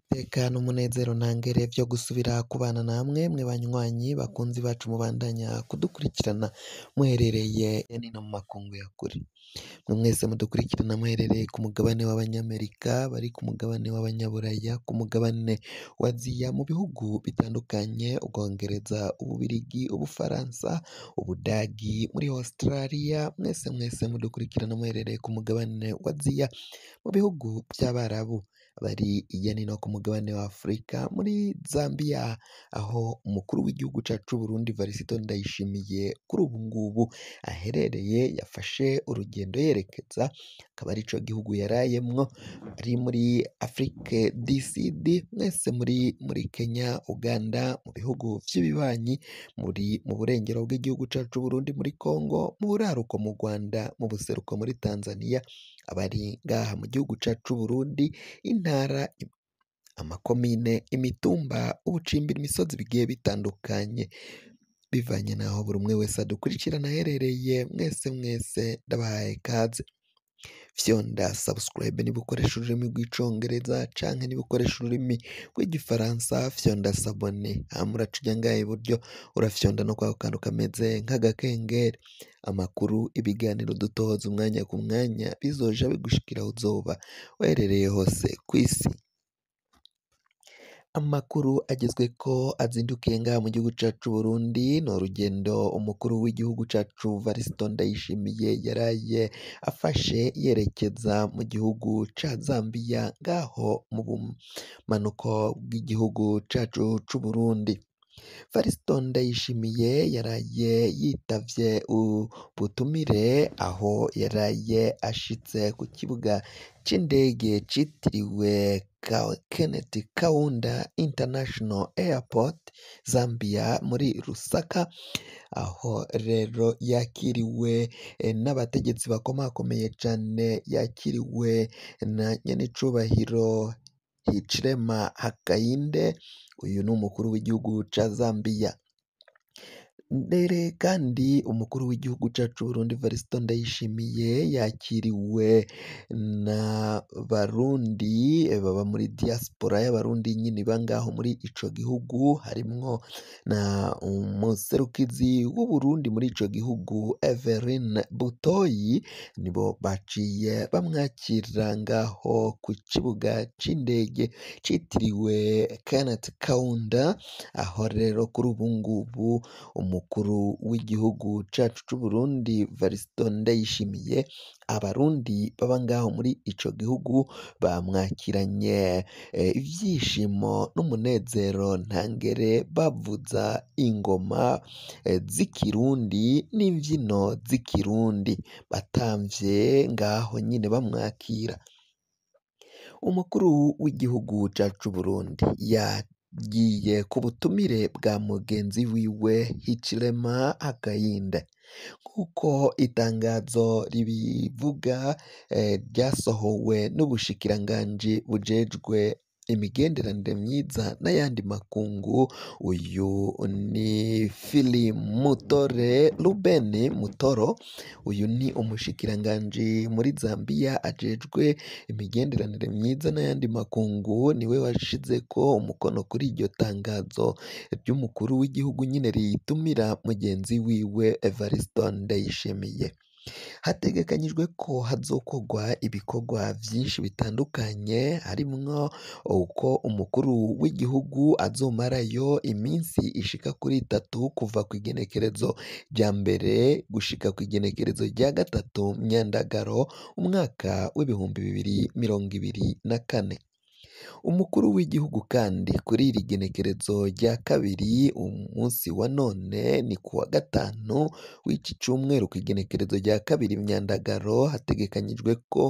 Itekano, n’umunezero ntangerere byo gusubira kubana namwe mwe banywanyi bakunzi bacu mubandanya kudukurikirana muherereye ino mu makungu ya kure. mwe mwese mudukurikirana muherereye ku mugabane w'abanyamerika bari ku mugabane w'abanyaburaya ku mugabane wa Ziya mu bihugu bitandukanye ubwongereza ububirigi ubufaransa ubudagi muri australia mwese mwese mudukurikirana muherereye ku mugabane wa Ziya mu bihugu by'abarabu bari iya nino ku mugabane wa afurika muri zambia aho umukuru w'igihugu cyacu Burundi Varisito Ndayishimiye kuri ubu ngubu aherereye yafashe urugendo urugendo yerekeza akaba ari cyo gihugu yarayemo ari muri Afurike DCD mwese muri muri Kenya, Uganda mu bihugu by'ibibanyi muri mu burengero bw'igihugu cyacu Burundi muri Congo, mu buraruko mu Rwanda, mu buseruko muri Tanzania, abari ngaha mu gihugu cyacu Burundi, intara amakomine, imitumba, ubucimba, imisozi bigiye bitandukanye. bivanye n'aho buri umwe wese adukurikirana aherereye mwese mwese ndabahaye ikaze fyonda sabusikarayibe niba ukoresha ururimi rw'icyongereza cyangwa niba ukoresha ururimi rw'igifaransa fyonda sabone aha muraca ujya iburyo urafyonda no kwa kantu kameze nk'agakengeri amakuru ibiganiro dutohoza umwanya ku mwanya bizoja bigushikira aho uzoba uherereye hose ku isi Amakuru agezweho azindukiye ngaha mu gihugu cacu cy'u Burundi, ni urugendo umukuru w'igihugu cacu Varisito Ndayishimiye yaraye afashe yerekeza mu gihugu ca Zambia ngaho mu bumanuko bw'igihugu cacu cy'u Burundi. Varisito Ndayishimiye yaraye yitavye ubutumire, aho yaraye ashitse ku kibuga cy'indege citiriwe Kenneth Kaunda International Airport Zambia muri rusaka aho rero yakiriwe eh, n'abategetsi bakomakomeye cyane, yakiriwe na nyen'icyubahiro Hichilema Hakayinde, uyu ni umukuru w'igihugu cya Zambia. Mbere kandi umukuru w'igihugu cyacu Burundi Varisito Ndayishimiye yakiriwe n'abarundi eh, baba muri diaspora y'abarundi nyine bangaho muri icyo gihugu, harimo na umuserukizi w'u Burundi muri icyo gihugu Everine Butoyi, nibo baciye bamwakira ngaho ku kibuga cy'indege citiriwe Kenneth Kaunda, aho rero kuri ubu ngubu umu umukuru w'igihugu cyacu cy'u Burundi Varisito Ndayishimiye, abarundi baba ngaho muri icyo gihugu bamwakiranye eh, ibyishimo n'umunezero nta bavuza ingoma eh, z'ikirundi n'imbyino z'ikirundi, batambye ngaho nyine bamwakira. Umukuru w'igihugu cacu c'u Burundi ya Ngiye ku butumire bwa mugenzi wiwe Hichilema Akayinde nk'uko itangazo ribivuga eh, ryasohowe n'Ubushikiranganji bujejwe imigenderanire myiza n'ayandi makungu, uyu ni Mutore Ruben Mutoro, uyu ni umushikiranganji muri Zambia ajejwe imigenderanire myiza n'ayandi makungu, niwe ko umukono kuri iryo tangazo ry'umukuru w'igihugu nyine riyitumira mugenzi wiwe Evariste Ndayishimiye. hategekanyijwe ko hazokorwa ibikorwa byinshi bitandukanye harimo uko umukuru w'igihugu azomarayo iminsi ishika kuri itatu kuva ku igenekerezo rya mbere gushika ku igenekerezo rya gatatu myandagaro, umwaka w'ibihumbi bibiri mirongo ibiri na kane. umukuru w'igihugu kandi kuri iri genekerezo rya kabiri umunsi wa none ni ku wa gatanu w'iki cyumweru ku igenekerezo rya kabiri Myandagaro hategekanyijwe ko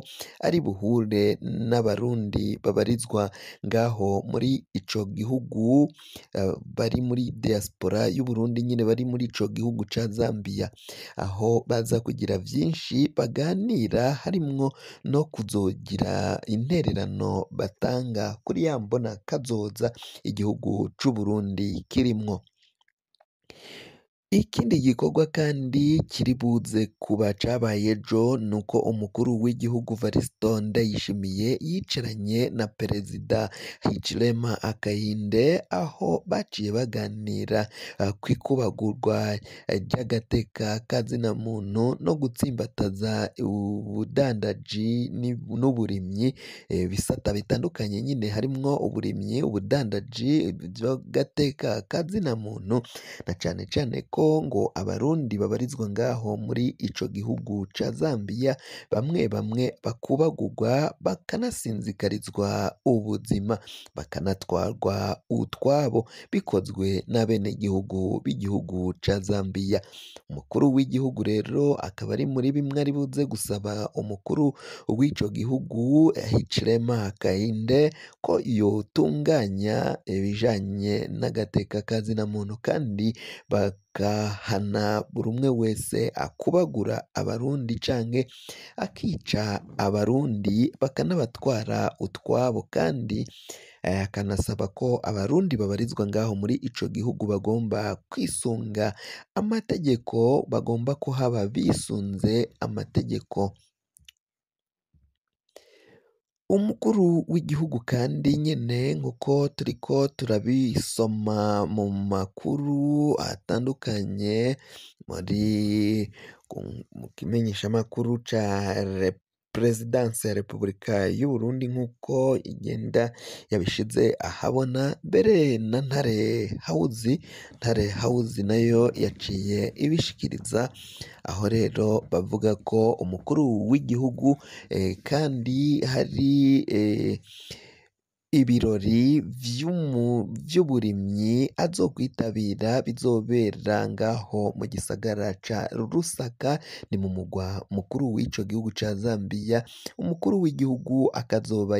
ari buhure n'abarundi babarizwa ngaho muri ico gihugu eh, bari muri diaspora y'Uburundi nyine bari muri icyo gihugu cya Zambia aho baza kugira byinshi baganira harimo no kuzogira intererano batanga Rwanda kuri ya mbona kazoza igihugu c'u Burundi kirimwo Ikindi gikorwa kandi kiri buze kuba cyabaye ejo ni uko umukuru w'igihugu Varisito yishimiye yicaranye na perezida Hichilema Akahinde, aho baciye baganira ah, ku ikubagurwa ry'agateka kazina muntu no gutsimbataza ubudandaji n'uburimyi, eh, bisata bitandukanye nyine harimo uburimyi, ubudandaji bw'agateka kazina muntu na cyane cyane ko ko ngo abarundi babarizwa ngaho muri ico gihugu ca Zambia bamwe bamwe bakubagugwa bakanasinzikarizwa ubuzima bakanatwarwa utwabo bikozwe n'abenegihugu b'igihugu ca Zambia umukuru w'igihugu rero akaba ari muri bimwe ari gusaba umukuru w'ico gihugu Hichilema Kayinde ko yotunganya ibijanye n'agateka kazina muntu kandi ba agahana buri umwe wese akubagura abarundi canke akica abarundi bakanabatwara utwabo kandi eh, akanasaba ko abarundi babarizwa ngaho muri icyo gihugu bagomba kwisunga amategeko bagomba kuhaba bisunze amategeko. umukuru w'igihugu kandi nyine nk'uko turi ko turabisoma mu makuru atandukanye muri mu kimenyeshamakuru ca perezidansi ya repubulika yu Burundi nk'uko igenda yabishyize ahabona mbere na ntare hawuzi ntare hawuzi nayo yaciye ibishikiriza aho rero bavuga ko umukuru w'igihugu eh, kandi hari eh, Ibirori by'uburimyi azo kwitabira bizobera ngaho mu gisagara ca rusaka ni mu mugwa mukuru w'ico gihugu ca Zambia, umukuru w'igihugu akazoba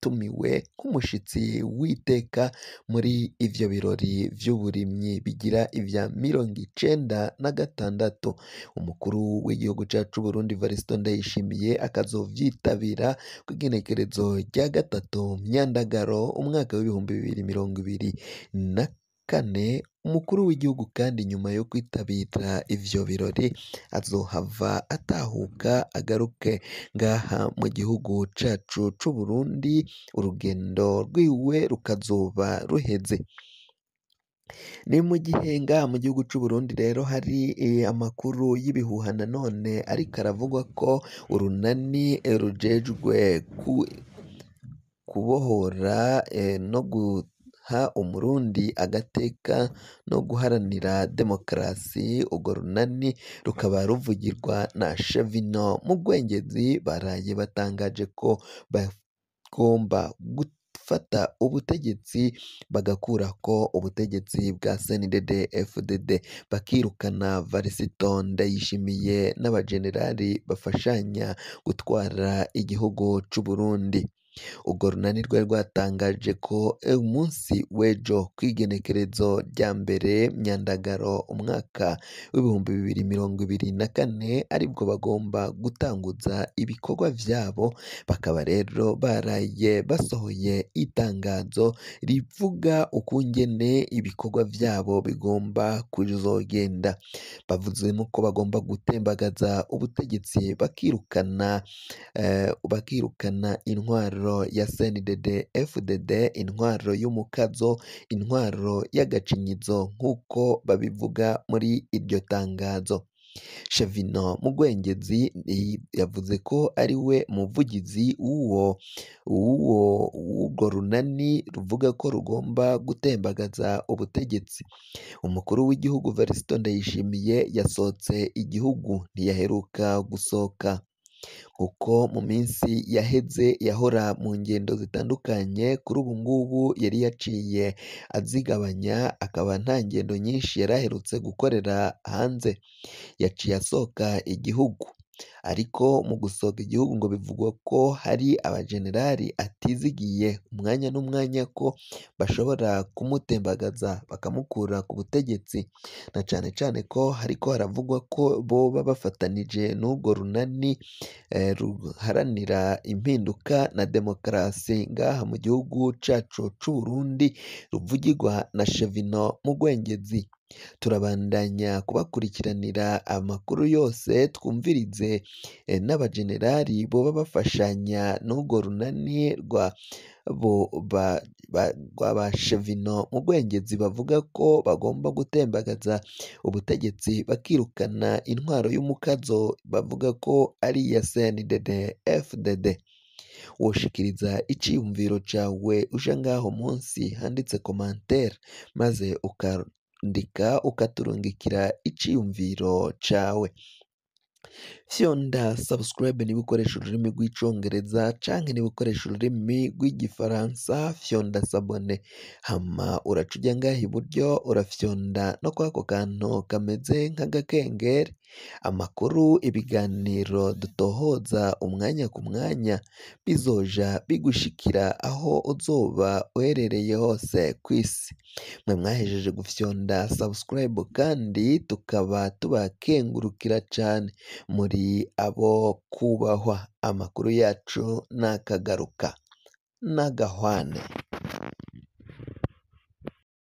yatumiwe nk'umushyitsi w'iteka muri ibyo birori by'uburimyi bigira ibya mirongo icenda na gatandatu. Umukuru w'igihugu cyacu Burundi Varisito Ndayishimiye akazovyitabira kw'igenekerezo rya gatatu Myandagaro umwaka w'ibihumbi bibiri mirongo ibiri na kane Umukuru w'igihugu kandi nyuma yo kwitabira ibyo birori azohava atahuka agaruke ngaha mu gihugu cyacu cy'u Burundi urugendo rwiwe rukazoba ruheze. Ni mu gihe ngaha mu gihugu cy'u Burundi rero hari e, amakuru y'ibihuha nanone ariko aravugwa ko urunani rujejwe kubohora e, no gu ha umurundi agateka no guharanira demokarasi urwo runani rukaba ruvugirwa na Chavino mu Bwengezi baraye batangaje ko bagomba gufata ubutegetsi bagakura ko ubutegetsi bwa CNDD FDD bakirukana Varisito Ndayishimiye n'abajenerali bafashanya gutwara igihugu c'u Burundi urwo runani rwari rwatangaje ko eh, umunsi w'ejo ku igenekerezo rya mbere Nyandagaro umwaka w'ibihumbi bibiri mirongo ibiri na kane aribwo bagomba gutanguza ibikorwa byabo bakaba rero baraye basohoye itangazo rivuga ukungene ibikorwa byabo bigomba kuzogenda bavuzemo ko bagomba gutembagaza ubutegetsi bakirukana eh, bakirukana intwaro intwaro ya CNDD FDD intwaro y'umukazo intwaro y'agacinyizo nk'uko babivuga muri iryo tangazo Shavino Mugwengezi yavuze ko ari we muvugizi w'uwo w'uwo w'urwo runani ruvuga ko rugomba gutembagaza ubutegetsi umukuru w'igihugu Varisito Ndayishimiye yasohotse igihugu ntiyaheruka gusohoka kuko mu minsi yaheze yahora mu ngendo zitandukanye kuri ubu ngubu yari yaciye azigabanya akaba nta ngendo nyinshi yari aherutse gukorera hanze, yaciye asohoka igihugu. ariko mu gusohoka igihugu ngo bivugwa ko hari abajenerali atizigiye umwanya n'umwanya ko bashobora kumutembagaza bakamukura ku butegetsi na cyane cyane ko ariko haravugwa ko boba bafatanije n'ubwo runani eh, ruharanira impinduka na demokarasi ngaha mu gihugu cyacu cy'u Burundi ruvugirwa na Chevino Mugwengezi turabandanya kubakurikiranira amakuru yose twumvirize eh, n'abajenerali boba bafashanya nubwo runani rwa ba Shevino mu bwengezi bavuga ko bagomba gutembagaza ubutegetsi bakirukana intwaro y'umukazo bavuga ko ari iya CNDD FDD woshikiriza icyiyumviro cyawe uje ngaho munsi handitse komantere maze uka ndika ukaturungikira icyiyumviro cyawe fyonda subscribe niba ukoresha ururimi rw'icyongereza canke niba ukoresha ururimi rw'igifaransa fyonda sabone hama uraca ujya iburyo urafyonda no kwako kantu kameze nk'agakengeri Amakuru ibiganiro dutohoza umwanya ku mwanya bizoja bigushikira aho uzoba uherereye hose ku isi mwe mwahejeje gufyonda subscribe kandi tukaba tubakengurukira cane muri abo kubahwa amakuru yacu n’akagaruka n'agahwane